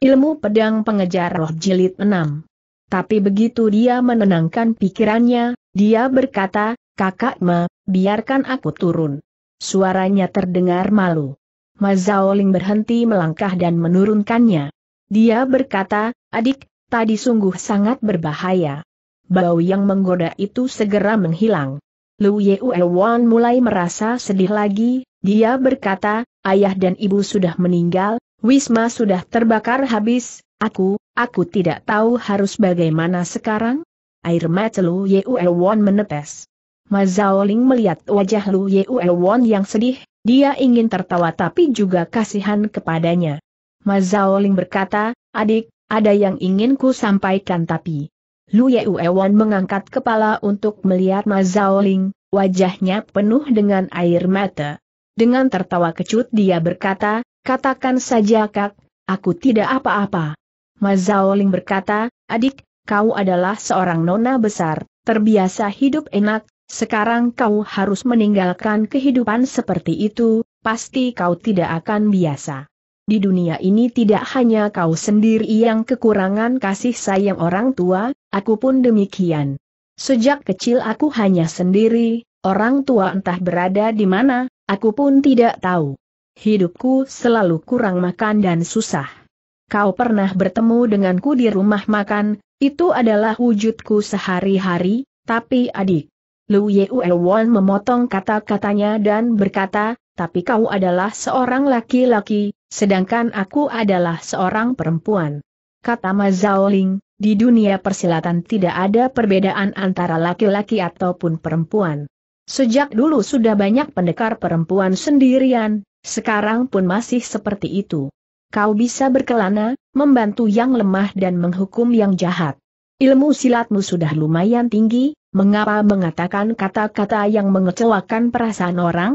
Ilmu pedang pengejar roh jilid 6. Tapi begitu dia menenangkan pikirannya, dia berkata, kakak ma, biarkan aku turun. Suaranya terdengar malu. Ma Mazaoling berhenti melangkah dan menurunkannya. Dia berkata, adik, tadi sungguh sangat berbahaya. Bau yang menggoda itu segera menghilang. Lu Wan mulai merasa sedih lagi, dia berkata, ayah dan ibu sudah meninggal, Wisma sudah terbakar habis, aku, aku tidak tahu harus bagaimana sekarang? Air mata Lu Yeuewon menetes. Mazaoling melihat wajah Lu Yeuewon yang sedih, dia ingin tertawa tapi juga kasihan kepadanya. Mazaoling berkata, adik, ada yang ingin ku sampaikan tapi... Lu Yeuewon mengangkat kepala untuk melihat Mazaoling, wajahnya penuh dengan air mata. Dengan tertawa kecut dia berkata, Katakan saja kak, aku tidak apa-apa. Mazaoling berkata, adik, kau adalah seorang nona besar, terbiasa hidup enak, sekarang kau harus meninggalkan kehidupan seperti itu, pasti kau tidak akan biasa. Di dunia ini tidak hanya kau sendiri yang kekurangan kasih sayang orang tua, aku pun demikian. Sejak kecil aku hanya sendiri, orang tua entah berada di mana, aku pun tidak tahu hidupku selalu kurang makan dan susah. Kau pernah bertemu denganku di rumah makan, itu adalah wujudku sehari-hari, tapi adik. Lu Yue memotong kata-katanya dan berkata, tapi kau adalah seorang laki-laki, sedangkan aku adalah seorang perempuan. Kata Ma Zhaoling, di dunia persilatan tidak ada perbedaan antara laki-laki ataupun perempuan. Sejak dulu sudah banyak pendekar perempuan sendirian, sekarang pun masih seperti itu. Kau bisa berkelana, membantu yang lemah dan menghukum yang jahat. Ilmu silatmu sudah lumayan tinggi, mengapa mengatakan kata-kata yang mengecewakan perasaan orang?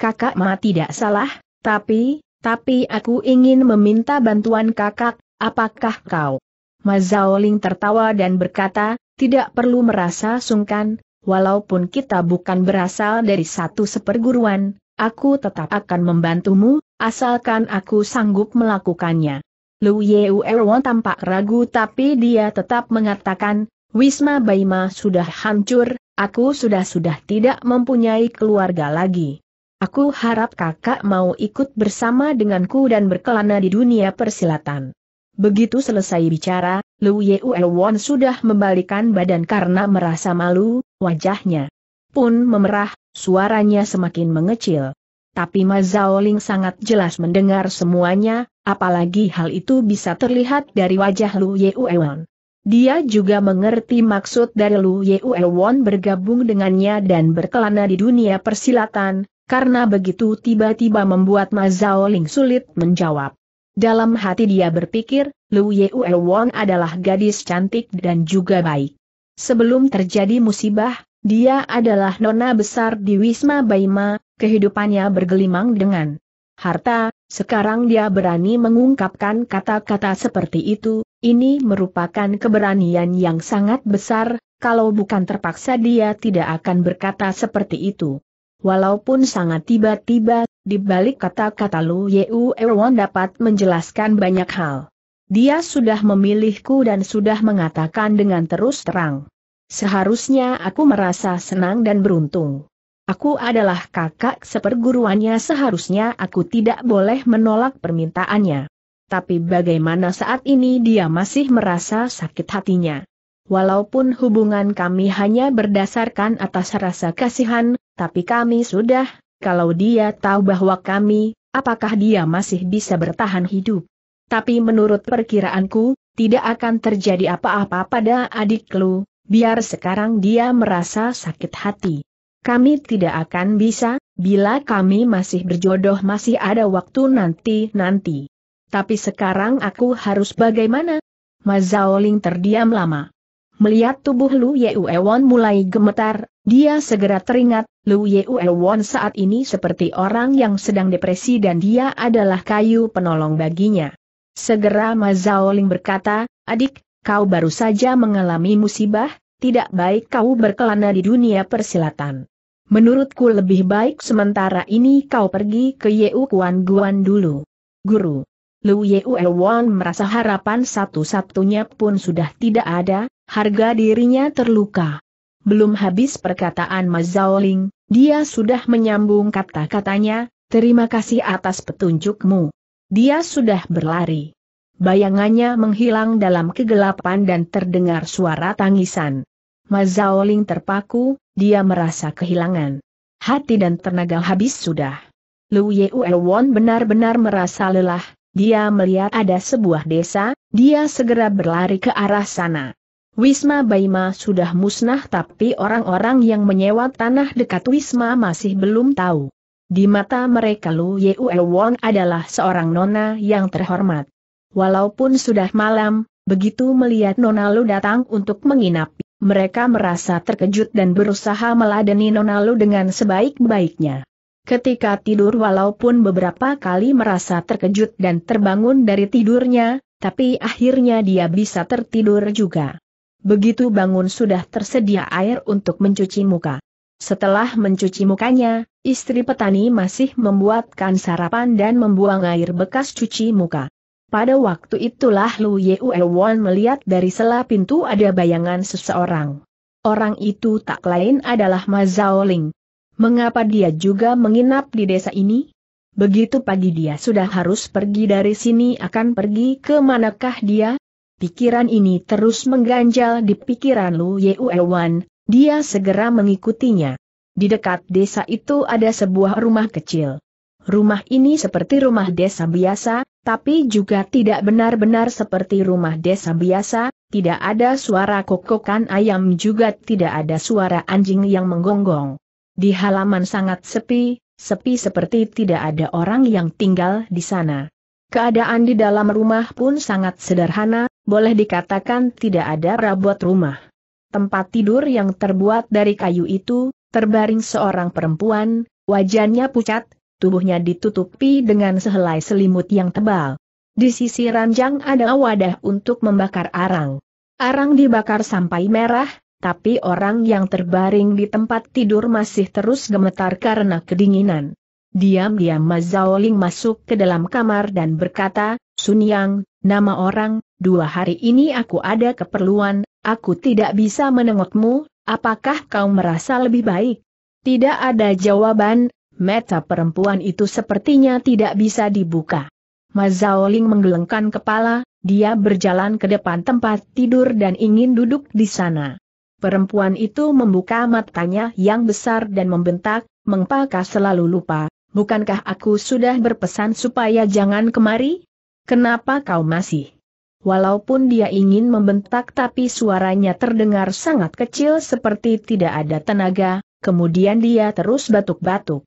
Kakak Ma tidak salah, tapi, tapi aku ingin meminta bantuan kakak, apakah kau? Ma Mazaoling tertawa dan berkata, tidak perlu merasa sungkan, walaupun kita bukan berasal dari satu seperguruan, Aku tetap akan membantumu, asalkan aku sanggup melakukannya. Lu Yeu tampak ragu tapi dia tetap mengatakan, Wisma Baima sudah hancur, aku sudah-sudah tidak mempunyai keluarga lagi. Aku harap kakak mau ikut bersama denganku dan berkelana di dunia persilatan. Begitu selesai bicara, Lu Yeu sudah membalikan badan karena merasa malu, wajahnya pun memerah, Suaranya semakin mengecil. Tapi Ma Zaoling sangat jelas mendengar semuanya, apalagi hal itu bisa terlihat dari wajah Lu Yeuewon. Dia juga mengerti maksud dari Lu Yeuewon bergabung dengannya dan berkelana di dunia persilatan, karena begitu tiba-tiba membuat Ma Zaoling sulit menjawab. Dalam hati dia berpikir, Lu Yeuewon adalah gadis cantik dan juga baik. Sebelum terjadi musibah, dia adalah nona besar di Wisma Baima, kehidupannya bergelimang dengan harta, sekarang dia berani mengungkapkan kata-kata seperti itu, ini merupakan keberanian yang sangat besar, kalau bukan terpaksa dia tidak akan berkata seperti itu. Walaupun sangat tiba-tiba, di balik kata-kata Lu Yeu Ewon dapat menjelaskan banyak hal. Dia sudah memilihku dan sudah mengatakan dengan terus terang. Seharusnya aku merasa senang dan beruntung. Aku adalah kakak seperguruannya seharusnya aku tidak boleh menolak permintaannya. Tapi bagaimana saat ini dia masih merasa sakit hatinya. Walaupun hubungan kami hanya berdasarkan atas rasa kasihan, tapi kami sudah, kalau dia tahu bahwa kami, apakah dia masih bisa bertahan hidup? Tapi menurut perkiraanku, tidak akan terjadi apa-apa pada adik lu, biar sekarang dia merasa sakit hati. Kami tidak akan bisa, bila kami masih berjodoh masih ada waktu nanti-nanti. Tapi sekarang aku harus bagaimana? Mazaoling terdiam lama. Melihat tubuh Lu Yeuewon mulai gemetar, dia segera teringat, Lu Yeuewon saat ini seperti orang yang sedang depresi dan dia adalah kayu penolong baginya. Segera Mazaoling berkata, adik, kau baru saja mengalami musibah, tidak baik kau berkelana di dunia persilatan. Menurutku lebih baik sementara ini kau pergi ke Yeu Kuan Guan dulu. Guru. Lu Yeu Wan merasa harapan satu-satunya pun sudah tidak ada, harga dirinya terluka. Belum habis perkataan Mazaoling, dia sudah menyambung kata-katanya, terima kasih atas petunjukmu. Dia sudah berlari bayangannya menghilang dalam kegelapan dan terdengar suara tangisan. Mazaoling terpaku, dia merasa kehilangan. Hati dan tenaga habis sudah. Lu Yewon benar-benar merasa lelah, dia melihat ada sebuah desa, dia segera berlari ke arah sana. Wisma Baima sudah musnah tapi orang-orang yang menyewa tanah dekat Wisma masih belum tahu. Di mata mereka Lu Yewon adalah seorang nona yang terhormat. Walaupun sudah malam, begitu melihat Nonalu datang untuk menginap, mereka merasa terkejut dan berusaha meladeni Nonalu dengan sebaik-baiknya. Ketika tidur walaupun beberapa kali merasa terkejut dan terbangun dari tidurnya, tapi akhirnya dia bisa tertidur juga. Begitu bangun sudah tersedia air untuk mencuci muka. Setelah mencuci mukanya, istri petani masih membuatkan sarapan dan membuang air bekas cuci muka. Pada waktu itulah Lu Yeuewon melihat dari sela pintu ada bayangan seseorang. Orang itu tak lain adalah Ma Ling. Mengapa dia juga menginap di desa ini? Begitu pagi dia sudah harus pergi dari sini akan pergi ke manakah dia? Pikiran ini terus mengganjal di pikiran Lu Yeuewon, dia segera mengikutinya. Di dekat desa itu ada sebuah rumah kecil. Rumah ini seperti rumah desa biasa, tapi juga tidak benar-benar seperti rumah desa biasa, tidak ada suara kokokan ayam juga tidak ada suara anjing yang menggonggong. Di halaman sangat sepi, sepi seperti tidak ada orang yang tinggal di sana. Keadaan di dalam rumah pun sangat sederhana, boleh dikatakan tidak ada rabot rumah. Tempat tidur yang terbuat dari kayu itu, terbaring seorang perempuan, wajahnya pucat, tubuhnya ditutupi dengan sehelai selimut yang tebal. Di sisi ranjang ada wadah untuk membakar arang. Arang dibakar sampai merah, tapi orang yang terbaring di tempat tidur masih terus gemetar karena kedinginan. Diam-diam Mazaoling masuk ke dalam kamar dan berkata, Sunyang, nama orang, dua hari ini aku ada keperluan, aku tidak bisa menengokmu, apakah kau merasa lebih baik? Tidak ada jawaban, Meta perempuan itu sepertinya tidak bisa dibuka. Mazaoling menggelengkan kepala, dia berjalan ke depan tempat tidur dan ingin duduk di sana. Perempuan itu membuka matanya yang besar dan membentak, mengapa selalu lupa, bukankah aku sudah berpesan supaya jangan kemari? Kenapa kau masih? Walaupun dia ingin membentak tapi suaranya terdengar sangat kecil seperti tidak ada tenaga, kemudian dia terus batuk-batuk.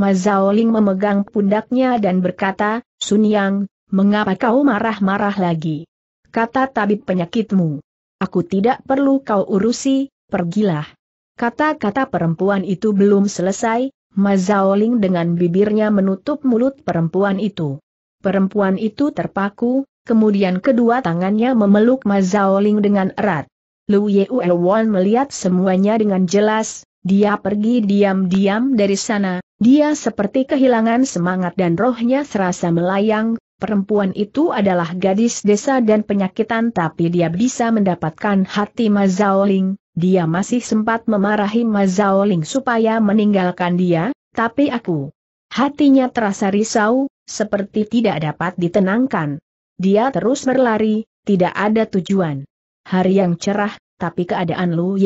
Ma Zaoling memegang pundaknya dan berkata, Sun Yang, mengapa kau marah-marah lagi? Kata tabib penyakitmu. Aku tidak perlu kau urusi, pergilah. Kata-kata perempuan itu belum selesai, Ma Zaoling dengan bibirnya menutup mulut perempuan itu. Perempuan itu terpaku, kemudian kedua tangannya memeluk Ma Zaoling dengan erat. Lu Yue Won melihat semuanya dengan jelas, dia pergi diam-diam dari sana, dia seperti kehilangan semangat dan rohnya serasa melayang, perempuan itu adalah gadis desa dan penyakitan tapi dia bisa mendapatkan hati Mazaoling, dia masih sempat memarahi Mazaoling supaya meninggalkan dia, tapi aku. Hatinya terasa risau, seperti tidak dapat ditenangkan. Dia terus berlari, tidak ada tujuan. Hari yang cerah, tapi keadaan Lu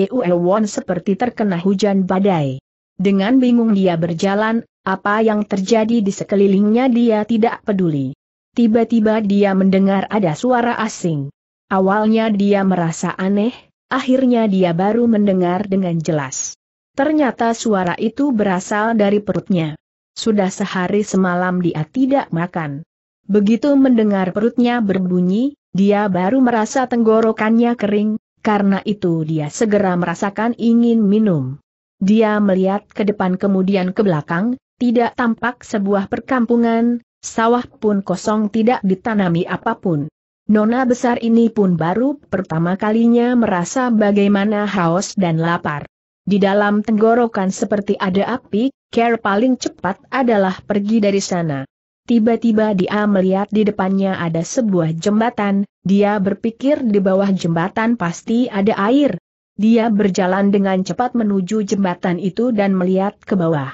won seperti terkena hujan badai. Dengan bingung dia berjalan, apa yang terjadi di sekelilingnya dia tidak peduli. Tiba-tiba dia mendengar ada suara asing. Awalnya dia merasa aneh, akhirnya dia baru mendengar dengan jelas. Ternyata suara itu berasal dari perutnya. Sudah sehari semalam dia tidak makan. Begitu mendengar perutnya berbunyi, dia baru merasa tenggorokannya kering, karena itu dia segera merasakan ingin minum. Dia melihat ke depan kemudian ke belakang, tidak tampak sebuah perkampungan, sawah pun kosong tidak ditanami apapun. Nona besar ini pun baru pertama kalinya merasa bagaimana haus dan lapar. Di dalam tenggorokan seperti ada api, care paling cepat adalah pergi dari sana. Tiba-tiba dia melihat di depannya ada sebuah jembatan, dia berpikir di bawah jembatan pasti ada air. Dia berjalan dengan cepat menuju jembatan itu dan melihat ke bawah.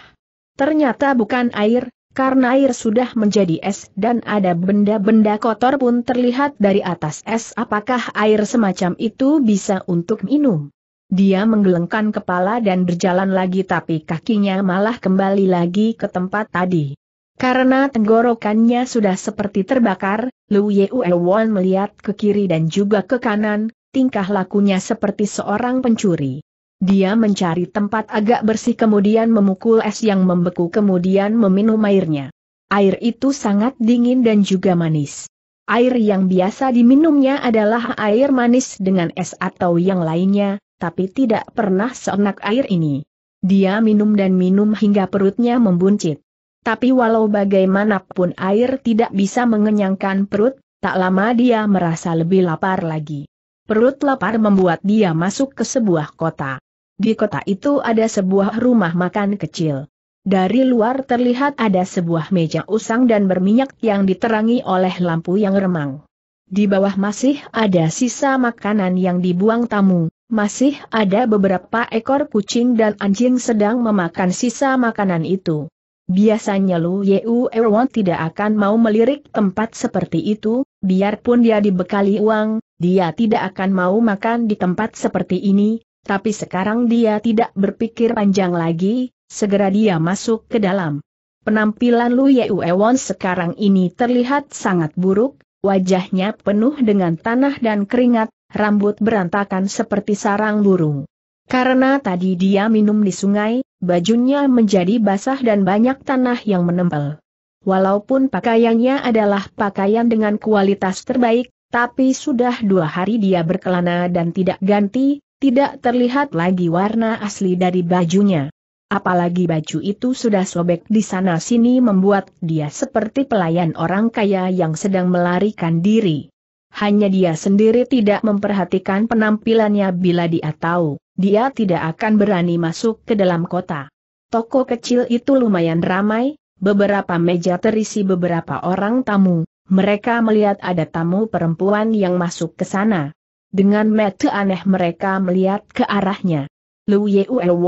Ternyata bukan air, karena air sudah menjadi es dan ada benda-benda kotor pun terlihat dari atas es. Apakah air semacam itu bisa untuk minum? Dia menggelengkan kepala dan berjalan lagi tapi kakinya malah kembali lagi ke tempat tadi. Karena tenggorokannya sudah seperti terbakar, Lu Yeuewon melihat ke kiri dan juga ke kanan, tingkah lakunya seperti seorang pencuri. Dia mencari tempat agak bersih kemudian memukul es yang membeku kemudian meminum airnya. Air itu sangat dingin dan juga manis. Air yang biasa diminumnya adalah air manis dengan es atau yang lainnya, tapi tidak pernah seenak air ini. Dia minum dan minum hingga perutnya membuncit. Tapi walau bagaimanapun air tidak bisa mengenyangkan perut, tak lama dia merasa lebih lapar lagi. Perut lapar membuat dia masuk ke sebuah kota. Di kota itu ada sebuah rumah makan kecil. Dari luar terlihat ada sebuah meja usang dan berminyak yang diterangi oleh lampu yang remang. Di bawah masih ada sisa makanan yang dibuang tamu, masih ada beberapa ekor kucing dan anjing sedang memakan sisa makanan itu. Biasanya Lu Yu Erwan tidak akan mau melirik tempat seperti itu, biarpun dia dibekali uang, dia tidak akan mau makan di tempat seperti ini, tapi sekarang dia tidak berpikir panjang lagi, segera dia masuk ke dalam. Penampilan Lu Yu Erwan sekarang ini terlihat sangat buruk, wajahnya penuh dengan tanah dan keringat, rambut berantakan seperti sarang burung. Karena tadi dia minum di sungai, bajunya menjadi basah dan banyak tanah yang menempel. Walaupun pakaiannya adalah pakaian dengan kualitas terbaik, tapi sudah dua hari dia berkelana dan tidak ganti, tidak terlihat lagi warna asli dari bajunya. Apalagi baju itu sudah sobek di sana-sini membuat dia seperti pelayan orang kaya yang sedang melarikan diri. Hanya dia sendiri tidak memperhatikan penampilannya bila dia tahu dia tidak akan berani masuk ke dalam kota. Toko kecil itu lumayan ramai, beberapa meja terisi beberapa orang tamu, mereka melihat ada tamu perempuan yang masuk ke sana. Dengan mata aneh mereka melihat ke arahnya. Lu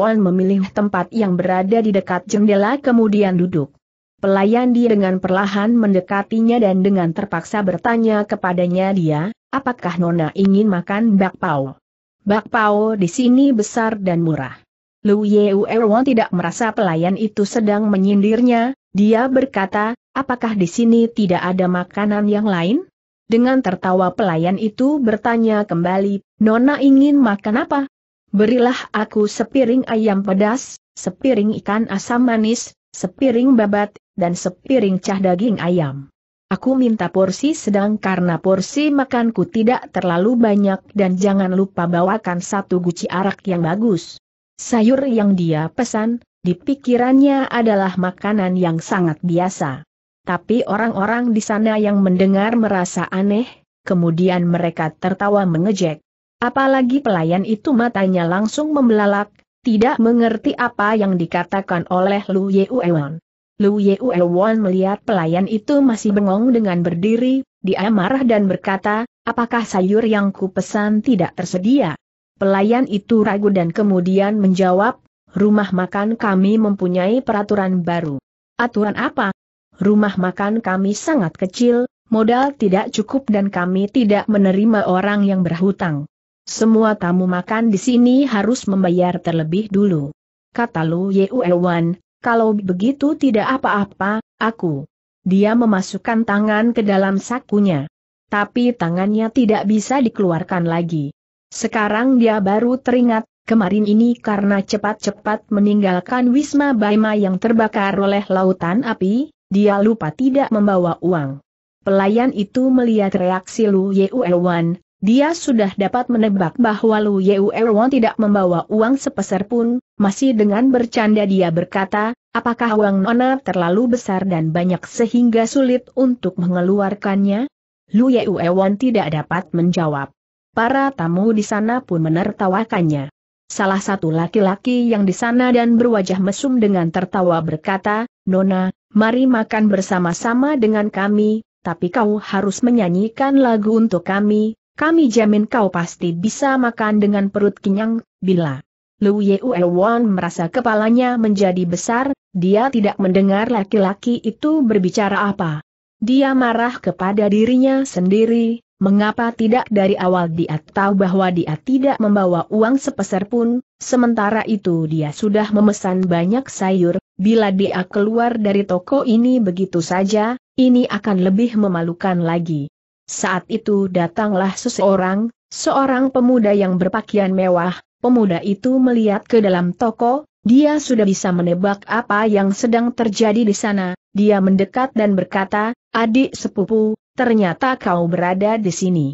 Wan memilih tempat yang berada di dekat jendela kemudian duduk. Pelayan dia dengan perlahan mendekatinya dan dengan terpaksa bertanya kepadanya dia, apakah Nona ingin makan bakpao? Bakpao di sini besar dan murah. Lu Yeuerwon tidak merasa pelayan itu sedang menyindirnya, dia berkata, apakah di sini tidak ada makanan yang lain? Dengan tertawa pelayan itu bertanya kembali, Nona ingin makan apa? Berilah aku sepiring ayam pedas, sepiring ikan asam manis, sepiring babat, dan sepiring cah daging ayam. Aku minta porsi sedang karena porsi makanku tidak terlalu banyak dan jangan lupa bawakan satu guci arak yang bagus. Sayur yang dia pesan, di pikirannya adalah makanan yang sangat biasa. Tapi orang-orang di sana yang mendengar merasa aneh, kemudian mereka tertawa mengejek. Apalagi pelayan itu matanya langsung membelalak, tidak mengerti apa yang dikatakan oleh Lu Yeuewon. Lu Won melihat pelayan itu masih bengong dengan berdiri, dia marah dan berkata, apakah sayur yang kupesan tidak tersedia? Pelayan itu ragu dan kemudian menjawab, rumah makan kami mempunyai peraturan baru. Aturan apa? Rumah makan kami sangat kecil, modal tidak cukup dan kami tidak menerima orang yang berhutang. Semua tamu makan di sini harus membayar terlebih dulu. Kata Lu Won, kalau begitu tidak apa-apa, aku. Dia memasukkan tangan ke dalam sakunya. Tapi tangannya tidak bisa dikeluarkan lagi. Sekarang dia baru teringat, kemarin ini karena cepat-cepat meninggalkan Wisma Baima yang terbakar oleh lautan api, dia lupa tidak membawa uang. Pelayan itu melihat reaksi Lu Yue Wan, dia sudah dapat menebak bahwa Lu Erwan tidak membawa uang sepeser pun, masih dengan bercanda dia berkata, apakah uang Nona terlalu besar dan banyak sehingga sulit untuk mengeluarkannya? Lu Erwan tidak dapat menjawab. Para tamu di sana pun menertawakannya. Salah satu laki-laki yang di sana dan berwajah mesum dengan tertawa berkata, Nona, mari makan bersama-sama dengan kami, tapi kau harus menyanyikan lagu untuk kami, kami jamin kau pasti bisa makan dengan perut kenyang, bila. Lu Ye Wan merasa kepalanya menjadi besar, dia tidak mendengar laki-laki itu berbicara apa. Dia marah kepada dirinya sendiri, Mengapa tidak dari awal dia tahu bahwa dia tidak membawa uang sepeser pun, sementara itu dia sudah memesan banyak sayur, bila dia keluar dari toko ini begitu saja, ini akan lebih memalukan lagi. Saat itu datanglah seseorang, seorang pemuda yang berpakaian mewah, pemuda itu melihat ke dalam toko, dia sudah bisa menebak apa yang sedang terjadi di sana, dia mendekat dan berkata, adik sepupu, ternyata kau berada di sini.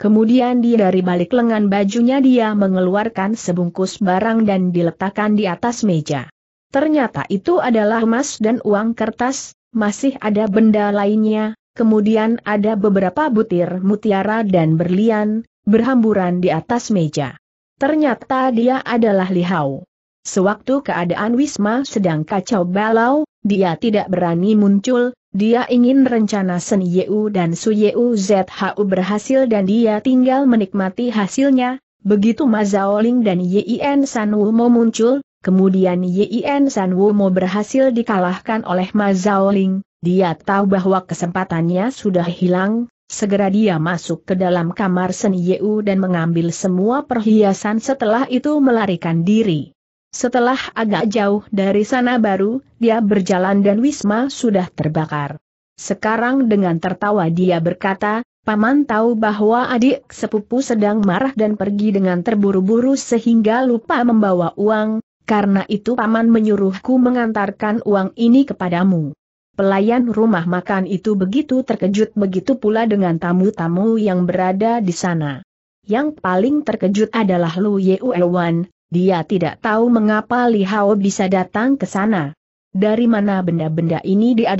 Kemudian dia dari balik lengan bajunya dia mengeluarkan sebungkus barang dan diletakkan di atas meja. Ternyata itu adalah emas dan uang kertas, masih ada benda lainnya, kemudian ada beberapa butir mutiara dan berlian, berhamburan di atas meja. Ternyata dia adalah Lihau. Sewaktu keadaan Wisma sedang kacau balau, dia tidak berani muncul, dia ingin rencana Sen Yeu dan Su Yeu ZHU berhasil dan dia tinggal menikmati hasilnya, begitu Mazaoling dan Yien Sanwu mau muncul, Kemudian Yin San mau berhasil dikalahkan oleh Ma Zhao Ling. dia tahu bahwa kesempatannya sudah hilang, segera dia masuk ke dalam kamar Sen Yeu dan mengambil semua perhiasan setelah itu melarikan diri. Setelah agak jauh dari sana baru, dia berjalan dan Wisma sudah terbakar. Sekarang dengan tertawa dia berkata, Paman tahu bahwa adik sepupu sedang marah dan pergi dengan terburu-buru sehingga lupa membawa uang, karena itu paman menyuruhku mengantarkan uang ini kepadamu. Pelayan rumah makan itu begitu terkejut begitu pula dengan tamu-tamu yang berada di sana. Yang paling terkejut adalah Lu Yeulwan, dia tidak tahu mengapa Li Hao bisa datang ke sana. Dari mana benda-benda ini dia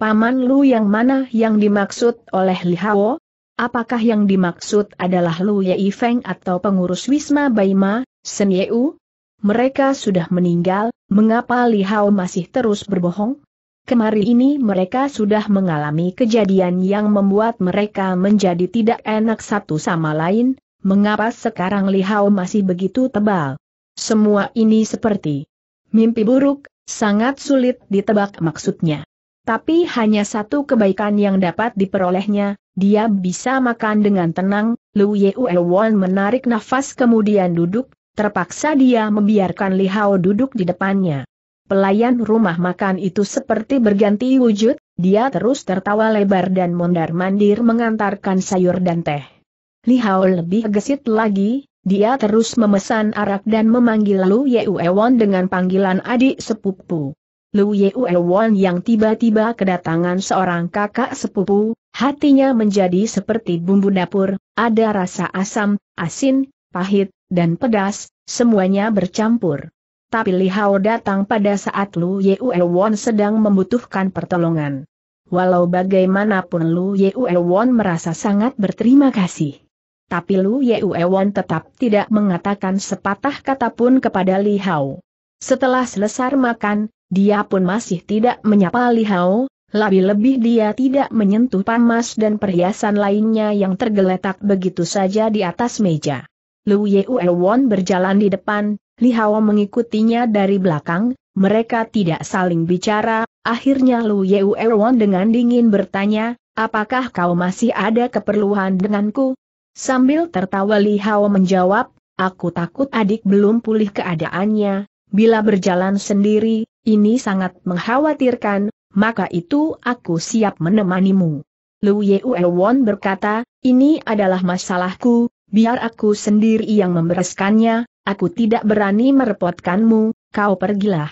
Paman Lu yang mana yang dimaksud oleh Li Hao? Apakah yang dimaksud adalah Lu Yei Feng atau pengurus Wisma Baima, Sen Yeu? mereka sudah meninggal, mengapa Li Hao masih terus berbohong? Kemari ini mereka sudah mengalami kejadian yang membuat mereka menjadi tidak enak satu sama lain, mengapa sekarang Li Hao masih begitu tebal? Semua ini seperti mimpi buruk, sangat sulit ditebak maksudnya. Tapi hanya satu kebaikan yang dapat diperolehnya, dia bisa makan dengan tenang, Lu Ye Won menarik nafas kemudian duduk, Terpaksa dia membiarkan Li Hao duduk di depannya. Pelayan rumah makan itu seperti berganti wujud, dia terus tertawa lebar dan mondar-mandir mengantarkan sayur dan teh. Li Hao lebih gesit lagi, dia terus memesan arak dan memanggil Lu Won dengan panggilan adik sepupu. Lu Won yang tiba-tiba kedatangan seorang kakak sepupu, hatinya menjadi seperti bumbu dapur, ada rasa asam, asin, pahit, dan pedas, semuanya bercampur. Tapi Li Hao datang pada saat Lu Yue Won sedang membutuhkan pertolongan. Walau bagaimanapun Lu Yue Won merasa sangat berterima kasih. Tapi Lu Yue Won tetap tidak mengatakan sepatah kata pun kepada Li Hao. Setelah selesai makan, dia pun masih tidak menyapa Li Hao, lebih-lebih dia tidak menyentuh pamas dan perhiasan lainnya yang tergeletak begitu saja di atas meja. Lu won berjalan di depan, Li Hao mengikutinya dari belakang, mereka tidak saling bicara, akhirnya Lu won dengan dingin bertanya, apakah kau masih ada keperluan denganku? Sambil tertawa Li Hao menjawab, aku takut adik belum pulih keadaannya, bila berjalan sendiri, ini sangat mengkhawatirkan, maka itu aku siap menemanimu. Lu won berkata, ini adalah masalahku, biar aku sendiri yang membereskannya, aku tidak berani merepotkanmu, kau pergilah.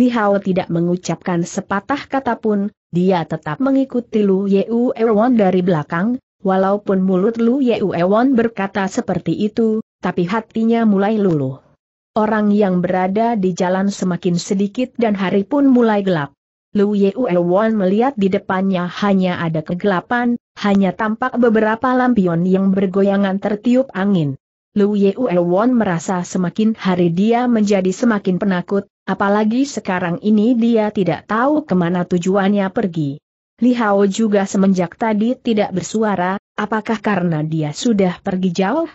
Li Hao tidak mengucapkan sepatah kata pun, dia tetap mengikuti Lu Yeu Ewon dari belakang, walaupun mulut Lu Yeu Ewon berkata seperti itu, tapi hatinya mulai luluh. Orang yang berada di jalan semakin sedikit dan hari pun mulai gelap. Lu Yeu Ewon melihat di depannya hanya ada kegelapan, hanya tampak beberapa lampion yang bergoyangan tertiup angin. Lu Won merasa semakin hari dia menjadi semakin penakut, apalagi sekarang ini dia tidak tahu kemana tujuannya pergi. Li Hao juga semenjak tadi tidak bersuara, apakah karena dia sudah pergi jauh?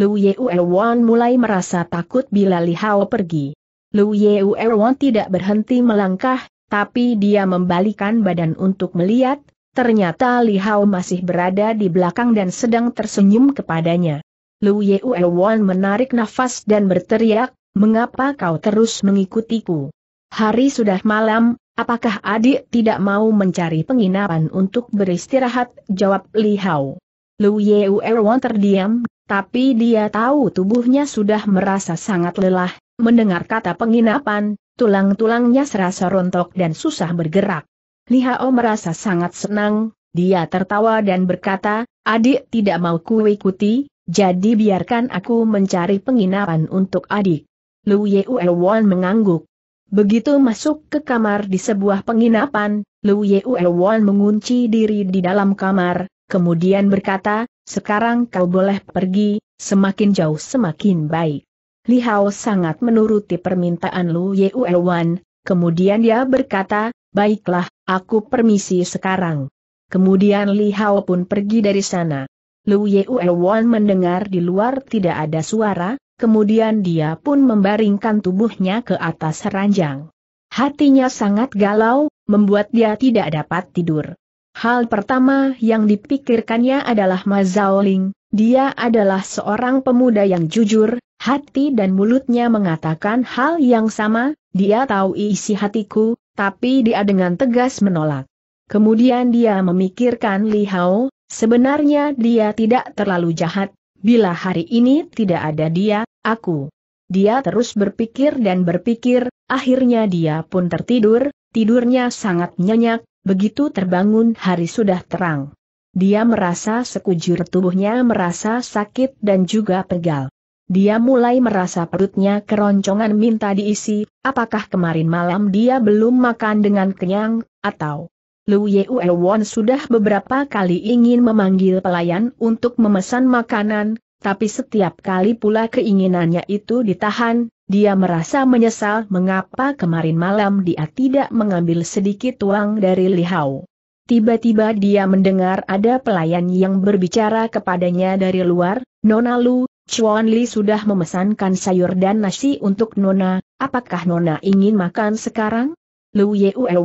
Lu Won mulai merasa takut bila Li Hao pergi. Lu Won tidak berhenti melangkah, tapi dia membalikan badan untuk melihat, Ternyata Li Hao masih berada di belakang dan sedang tersenyum kepadanya. Lu Ye Wan menarik nafas dan berteriak, mengapa kau terus mengikutiku? Hari sudah malam, apakah adik tidak mau mencari penginapan untuk beristirahat? Jawab Li Hao. Lu Ye Wan terdiam, tapi dia tahu tubuhnya sudah merasa sangat lelah, mendengar kata penginapan, tulang-tulangnya serasa rontok dan susah bergerak. Li Hao merasa sangat senang, dia tertawa dan berkata, adik tidak mau ku ikuti, jadi biarkan aku mencari penginapan untuk adik. Lu Ye Won mengangguk. Begitu masuk ke kamar di sebuah penginapan, Lu Ye Won mengunci diri di dalam kamar, kemudian berkata, sekarang kau boleh pergi, semakin jauh semakin baik. Li Hao sangat menuruti permintaan Lu Ye Won, kemudian dia berkata, baiklah, Aku permisi sekarang. Kemudian Li Hao pun pergi dari sana. Lu Ye Wan mendengar di luar tidak ada suara, kemudian dia pun membaringkan tubuhnya ke atas ranjang. Hatinya sangat galau, membuat dia tidak dapat tidur. Hal pertama yang dipikirkannya adalah Ma Zhaoling, dia adalah seorang pemuda yang jujur, hati dan mulutnya mengatakan hal yang sama, dia tahu isi hatiku, tapi dia dengan tegas menolak. Kemudian dia memikirkan Li Hao, sebenarnya dia tidak terlalu jahat, bila hari ini tidak ada dia, aku. Dia terus berpikir dan berpikir, akhirnya dia pun tertidur, tidurnya sangat nyenyak, begitu terbangun hari sudah terang. Dia merasa sekujur tubuhnya merasa sakit dan juga pegal. Dia mulai merasa perutnya keroncongan minta diisi, apakah kemarin malam dia belum makan dengan kenyang, atau... Lu Yue Won sudah beberapa kali ingin memanggil pelayan untuk memesan makanan, tapi setiap kali pula keinginannya itu ditahan, dia merasa menyesal mengapa kemarin malam dia tidak mengambil sedikit uang dari Lihau. Tiba-tiba dia mendengar ada pelayan yang berbicara kepadanya dari luar, Nona Lu, Chuan Li sudah memesankan sayur dan nasi untuk Nona, apakah Nona ingin makan sekarang? Lu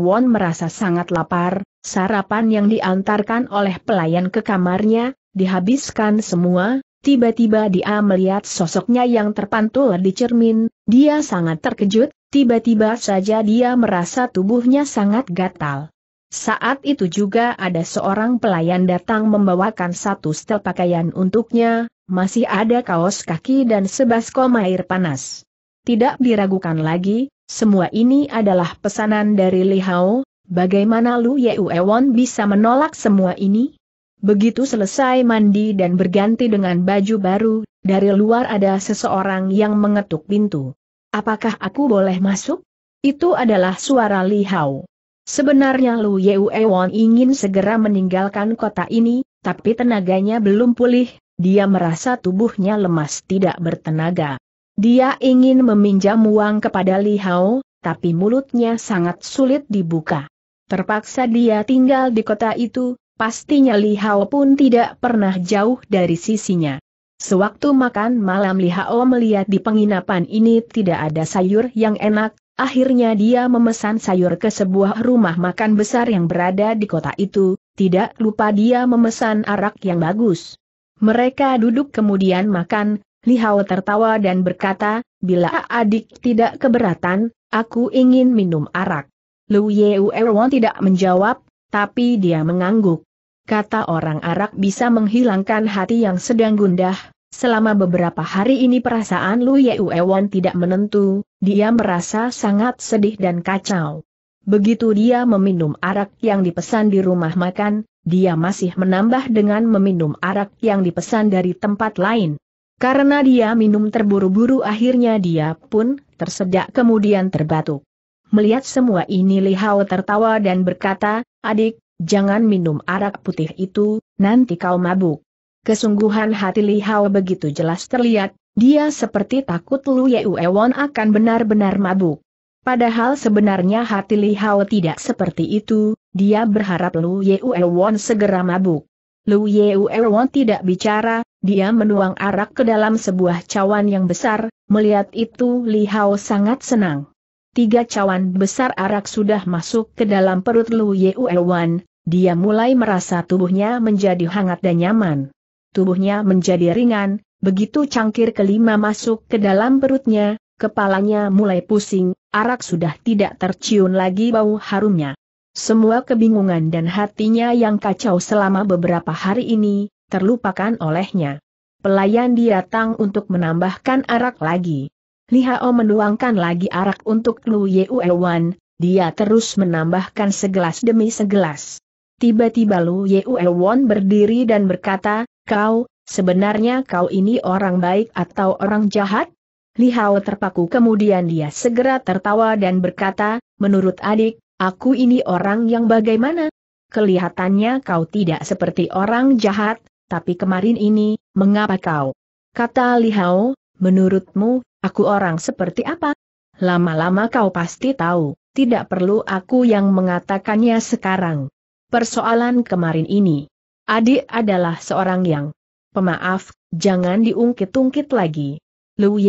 Won merasa sangat lapar, sarapan yang diantarkan oleh pelayan ke kamarnya, dihabiskan semua, tiba-tiba dia melihat sosoknya yang terpantul di cermin, dia sangat terkejut, tiba-tiba saja dia merasa tubuhnya sangat gatal. Saat itu juga ada seorang pelayan datang membawakan satu setel pakaian untuknya, masih ada kaos kaki dan sebaskom air panas. Tidak diragukan lagi, semua ini adalah pesanan dari Li Hao, bagaimana Lu Won bisa menolak semua ini? Begitu selesai mandi dan berganti dengan baju baru, dari luar ada seseorang yang mengetuk pintu. Apakah aku boleh masuk? Itu adalah suara Li Hao. Sebenarnya Lu Yewon ingin segera meninggalkan kota ini, tapi tenaganya belum pulih, dia merasa tubuhnya lemas tidak bertenaga. Dia ingin meminjam uang kepada Li Hao, tapi mulutnya sangat sulit dibuka. Terpaksa dia tinggal di kota itu, pastinya Li Hao pun tidak pernah jauh dari sisinya. Sewaktu makan malam Li Hao melihat di penginapan ini tidak ada sayur yang enak, Akhirnya dia memesan sayur ke sebuah rumah makan besar yang berada di kota itu, tidak lupa dia memesan arak yang bagus. Mereka duduk kemudian makan, Li Hao tertawa dan berkata, bila adik tidak keberatan, aku ingin minum arak. Lu Yeuerwon tidak menjawab, tapi dia mengangguk. Kata orang arak bisa menghilangkan hati yang sedang gundah, Selama beberapa hari ini perasaan Lu Yeuewon tidak menentu, dia merasa sangat sedih dan kacau. Begitu dia meminum arak yang dipesan di rumah makan, dia masih menambah dengan meminum arak yang dipesan dari tempat lain. Karena dia minum terburu-buru akhirnya dia pun tersedak kemudian terbatuk. Melihat semua ini Li Hao tertawa dan berkata, adik, jangan minum arak putih itu, nanti kau mabuk. Kesungguhan hati Li Hao begitu jelas terlihat, dia seperti takut Lu Yeuewon akan benar-benar mabuk. Padahal sebenarnya hati Li Hao tidak seperti itu, dia berharap Lu Yeuewon segera mabuk. Lu Yeuewon tidak bicara, dia menuang arak ke dalam sebuah cawan yang besar, melihat itu Li Hao sangat senang. Tiga cawan besar arak sudah masuk ke dalam perut Lu Yeuewon, dia mulai merasa tubuhnya menjadi hangat dan nyaman tubuhnya menjadi ringan, begitu cangkir kelima masuk ke dalam perutnya, kepalanya mulai pusing, arak sudah tidak tercium lagi bau harumnya. Semua kebingungan dan hatinya yang kacau selama beberapa hari ini, terlupakan olehnya. Pelayan datang untuk menambahkan arak lagi. Lihao menuangkan lagi arak untuk Lu Yewewan, dia terus menambahkan segelas demi segelas. Tiba-tiba Lu Yewewan berdiri dan berkata, Kau, sebenarnya kau ini orang baik atau orang jahat? Li Hao terpaku kemudian dia segera tertawa dan berkata, menurut adik, aku ini orang yang bagaimana? Kelihatannya kau tidak seperti orang jahat, tapi kemarin ini, mengapa kau? Kata Li Hao, menurutmu, aku orang seperti apa? Lama-lama kau pasti tahu, tidak perlu aku yang mengatakannya sekarang. Persoalan kemarin ini, Adik adalah seorang yang pemaaf, jangan diungkit-ungkit lagi. Lu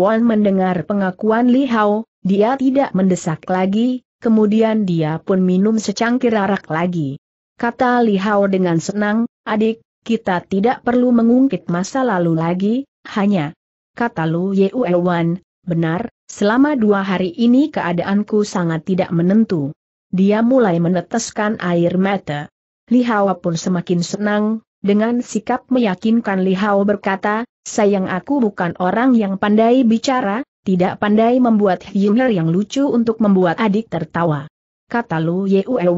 Wan mendengar pengakuan Li Hao, dia tidak mendesak lagi, kemudian dia pun minum secangkir arak lagi. Kata Li Hao dengan senang, adik, kita tidak perlu mengungkit masa lalu lagi, hanya. Kata Lu Wan, benar, selama dua hari ini keadaanku sangat tidak menentu. Dia mulai meneteskan air mata. Li Hao pun semakin senang, dengan sikap meyakinkan Li Hao berkata, sayang aku bukan orang yang pandai bicara, tidak pandai membuat humor yang lucu untuk membuat adik tertawa. Kata Lu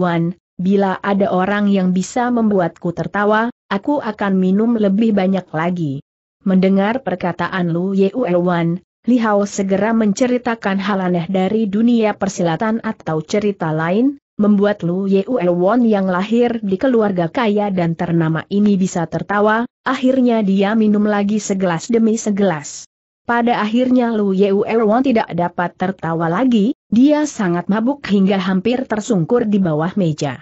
Wan, bila ada orang yang bisa membuatku tertawa, aku akan minum lebih banyak lagi. Mendengar perkataan Lu Wan, Li Hao segera menceritakan hal aneh dari dunia persilatan atau cerita lain, membuat Lu Yue Won yang lahir di keluarga kaya dan ternama ini bisa tertawa, akhirnya dia minum lagi segelas demi segelas. Pada akhirnya Lu Yue Won tidak dapat tertawa lagi, dia sangat mabuk hingga hampir tersungkur di bawah meja.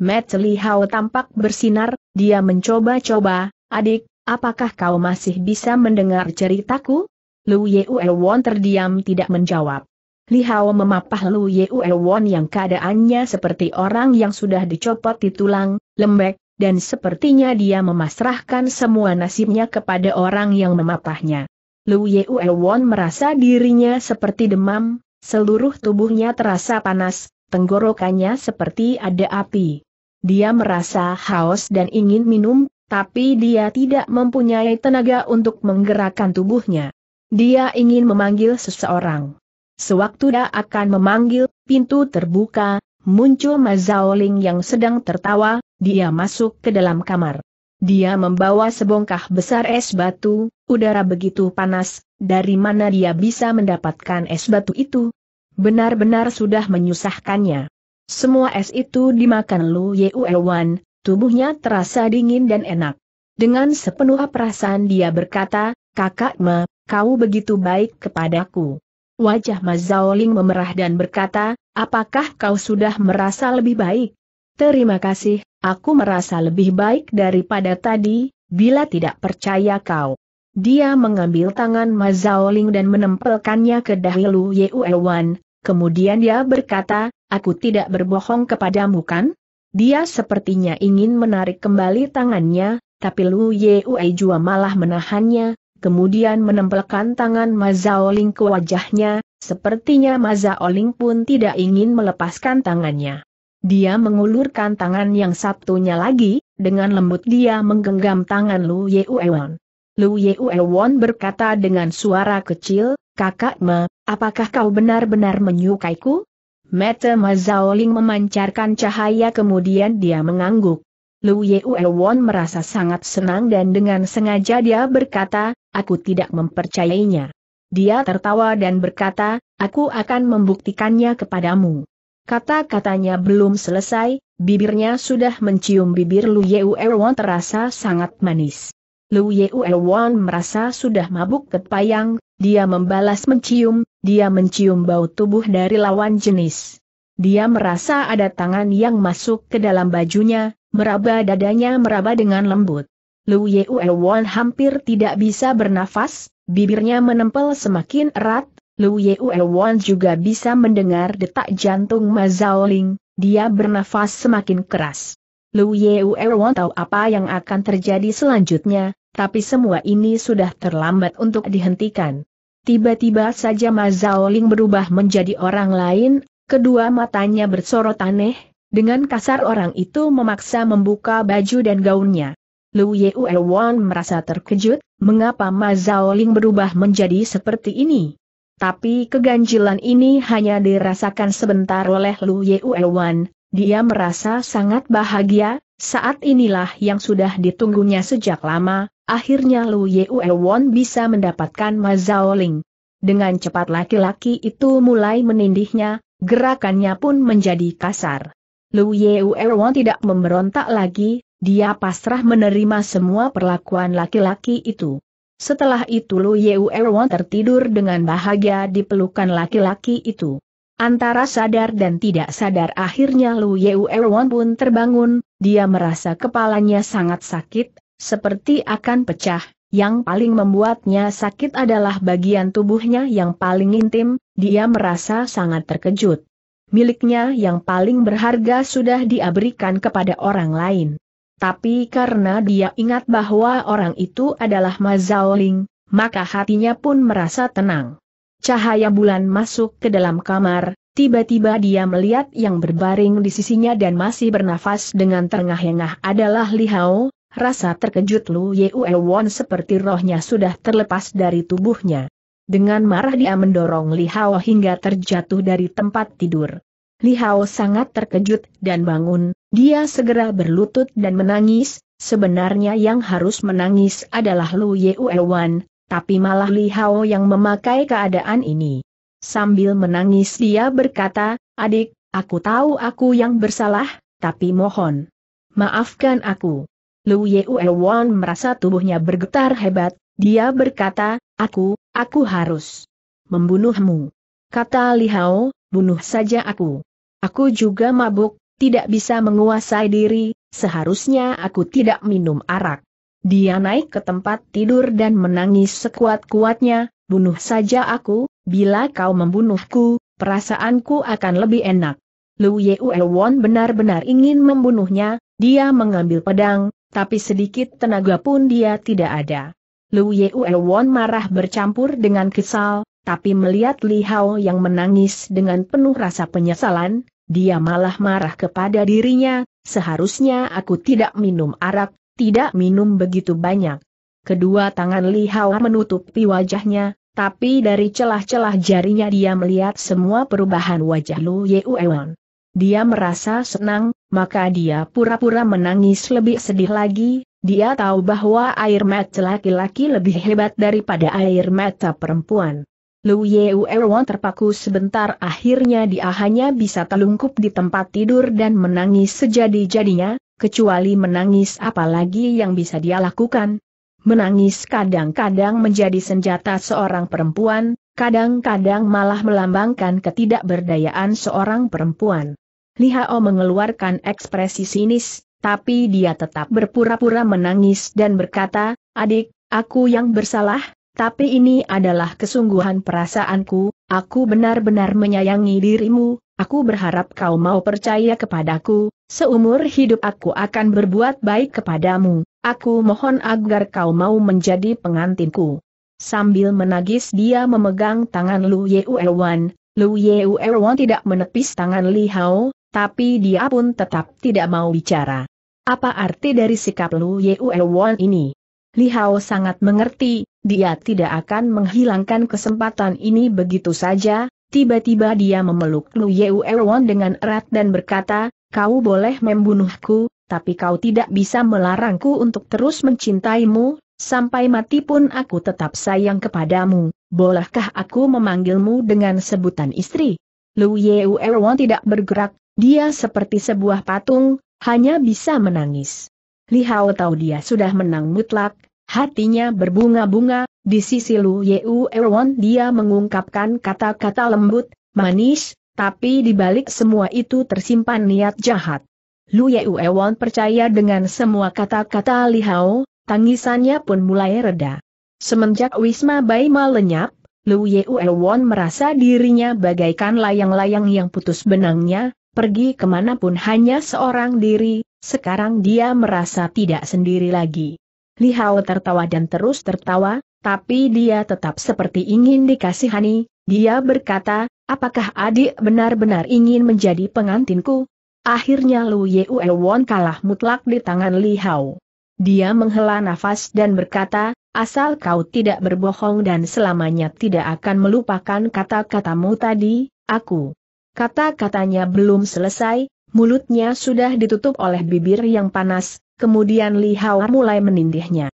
Matt Li Hao tampak bersinar, dia mencoba-coba, adik, apakah kau masih bisa mendengar ceritaku? Lu Yue Won terdiam tidak menjawab. Li Hao memapah Lu Ye Won yang keadaannya seperti orang yang sudah dicopot di tulang, lembek, dan sepertinya dia memasrahkan semua nasibnya kepada orang yang memapahnya. Lu Ye Won merasa dirinya seperti demam, seluruh tubuhnya terasa panas, tenggorokannya seperti ada api. Dia merasa haus dan ingin minum, tapi dia tidak mempunyai tenaga untuk menggerakkan tubuhnya. Dia ingin memanggil seseorang. Sewaktu dia akan memanggil, pintu terbuka, muncul Mazaoling yang sedang tertawa, dia masuk ke dalam kamar. Dia membawa sebongkah besar es batu, udara begitu panas, dari mana dia bisa mendapatkan es batu itu? Benar-benar sudah menyusahkannya. Semua es itu dimakan Lu Yewewan, tubuhnya terasa dingin dan enak. Dengan sepenuh perasaan dia berkata, Kakak Ma, kau begitu baik kepadaku. Wajah Mazaoling memerah dan berkata, apakah kau sudah merasa lebih baik? Terima kasih, aku merasa lebih baik daripada tadi, bila tidak percaya kau. Dia mengambil tangan Mazaoling dan menempelkannya ke dahilu Yewewan, kemudian dia berkata, aku tidak berbohong kepadamu kan? Dia sepertinya ingin menarik kembali tangannya, tapi Lu Yue Jua malah menahannya, kemudian menempelkan tangan Mazaoling ke wajahnya, sepertinya Mazaoling pun tidak ingin melepaskan tangannya. Dia mengulurkan tangan yang satunya lagi, dengan lembut dia menggenggam tangan Lu Yeuewon. Lu Yeuewon berkata dengan suara kecil, Kakak Ma, apakah kau benar-benar menyukaiku? Mata Mazaoling memancarkan cahaya kemudian dia mengangguk. Lu Yeuewon merasa sangat senang dan dengan sengaja dia berkata, aku tidak mempercayainya. Dia tertawa dan berkata, aku akan membuktikannya kepadamu. Kata-katanya belum selesai, bibirnya sudah mencium bibir Lu Yeuewon terasa sangat manis. Lu Yeuewon merasa sudah mabuk ketpayang, dia membalas mencium, dia mencium bau tubuh dari lawan jenis. Dia merasa ada tangan yang masuk ke dalam bajunya, meraba dadanya meraba dengan lembut. Lu Yewewan hampir tidak bisa bernafas, bibirnya menempel semakin erat, Lu Yewewan juga bisa mendengar detak jantung Mazaoling, dia bernafas semakin keras. Lu Yewewan tahu apa yang akan terjadi selanjutnya, tapi semua ini sudah terlambat untuk dihentikan. Tiba-tiba saja Mazaoling berubah menjadi orang lain, kedua matanya bersorot aneh, dengan kasar orang itu memaksa membuka baju dan gaunnya. Lu Wan merasa terkejut, mengapa Ma Zaoling berubah menjadi seperti ini? Tapi keganjilan ini hanya dirasakan sebentar oleh Lu Wan, dia merasa sangat bahagia, saat inilah yang sudah ditunggunya sejak lama, akhirnya Lu Wan bisa mendapatkan Ma Zaoling. Dengan cepat laki-laki itu mulai menindihnya, gerakannya pun menjadi kasar. Lu Wan tidak memberontak lagi, dia pasrah menerima semua perlakuan laki-laki itu. Setelah itu Lu Erwan tertidur dengan bahagia di pelukan laki-laki itu. Antara sadar dan tidak sadar akhirnya Lu Erwan pun terbangun, dia merasa kepalanya sangat sakit, seperti akan pecah. Yang paling membuatnya sakit adalah bagian tubuhnya yang paling intim, dia merasa sangat terkejut. Miliknya yang paling berharga sudah diberikan kepada orang lain. Tapi karena dia ingat bahwa orang itu adalah Mazauling, maka hatinya pun merasa tenang. Cahaya bulan masuk ke dalam kamar, tiba-tiba dia melihat yang berbaring di sisinya dan masih bernafas dengan terengah-engah adalah Li Hao, rasa terkejut Lu Won seperti rohnya sudah terlepas dari tubuhnya. Dengan marah dia mendorong Li Hao hingga terjatuh dari tempat tidur. Li Hao sangat terkejut dan bangun, dia segera berlutut dan menangis, sebenarnya yang harus menangis adalah Lu Yewewan, tapi malah Li Hao yang memakai keadaan ini. Sambil menangis dia berkata, adik, aku tahu aku yang bersalah, tapi mohon. Maafkan aku. Lu Yewewan merasa tubuhnya bergetar hebat, dia berkata, aku, aku harus membunuhmu. Kata Li Hao, bunuh saja aku. Aku juga mabuk, tidak bisa menguasai diri, seharusnya aku tidak minum arak. Dia naik ke tempat tidur dan menangis sekuat-kuatnya, bunuh saja aku, bila kau membunuhku, perasaanku akan lebih enak. Lu Ye benar-benar ingin membunuhnya, dia mengambil pedang, tapi sedikit tenaga pun dia tidak ada. Lu Ye marah bercampur dengan kesal, tapi melihat Li Hao yang menangis dengan penuh rasa penyesalan, dia malah marah kepada dirinya, seharusnya aku tidak minum arak, tidak minum begitu banyak. Kedua tangan Li Hao menutupi wajahnya, tapi dari celah-celah jarinya dia melihat semua perubahan wajah Lu Yewewan. Dia merasa senang, maka dia pura-pura menangis lebih sedih lagi, dia tahu bahwa air mata laki-laki lebih hebat daripada air mata perempuan. Lu Yeu Erwan terpaku sebentar akhirnya dia hanya bisa telungkup di tempat tidur dan menangis sejadi-jadinya, kecuali menangis apalagi yang bisa dia lakukan. Menangis kadang-kadang menjadi senjata seorang perempuan, kadang-kadang malah melambangkan ketidakberdayaan seorang perempuan. Lihao mengeluarkan ekspresi sinis, tapi dia tetap berpura-pura menangis dan berkata, adik, aku yang bersalah, tapi ini adalah kesungguhan perasaanku, aku benar-benar menyayangi dirimu, aku berharap kau mau percaya kepadaku, seumur hidup aku akan berbuat baik kepadamu, aku mohon agar kau mau menjadi pengantinku. Sambil menagis dia memegang tangan Lu Yewewan, Lu Yewewan tidak menepis tangan Li Hao, tapi dia pun tetap tidak mau bicara. Apa arti dari sikap Lu Yewewan ini? Li Hao sangat mengerti, dia tidak akan menghilangkan kesempatan ini begitu saja, tiba-tiba dia memeluk Lu Yeu Erwon dengan erat dan berkata, kau boleh membunuhku, tapi kau tidak bisa melarangku untuk terus mencintaimu, sampai mati pun aku tetap sayang kepadamu, bolehkah aku memanggilmu dengan sebutan istri? Lu Yeu Erwon tidak bergerak, dia seperti sebuah patung, hanya bisa menangis. Li Hao tahu dia sudah menang mutlak, hatinya berbunga-bunga, di sisi Lu Yeu Erwan dia mengungkapkan kata-kata lembut, manis, tapi di balik semua itu tersimpan niat jahat. Lu Yeu Erwan percaya dengan semua kata-kata Li Hao, tangisannya pun mulai reda. Semenjak Wisma Baima lenyap, Lu Yeu Erwan merasa dirinya bagaikan layang-layang yang putus benangnya, Pergi kemanapun hanya seorang diri, sekarang dia merasa tidak sendiri lagi. Li Hao tertawa dan terus tertawa, tapi dia tetap seperti ingin dikasihani, dia berkata, apakah adik benar-benar ingin menjadi pengantinku? Akhirnya Lu Ye Won kalah mutlak di tangan Li Hao. Dia menghela nafas dan berkata, asal kau tidak berbohong dan selamanya tidak akan melupakan kata-katamu tadi, aku Kata-katanya belum selesai, mulutnya sudah ditutup oleh bibir yang panas, kemudian Li Hao mulai menindihnya.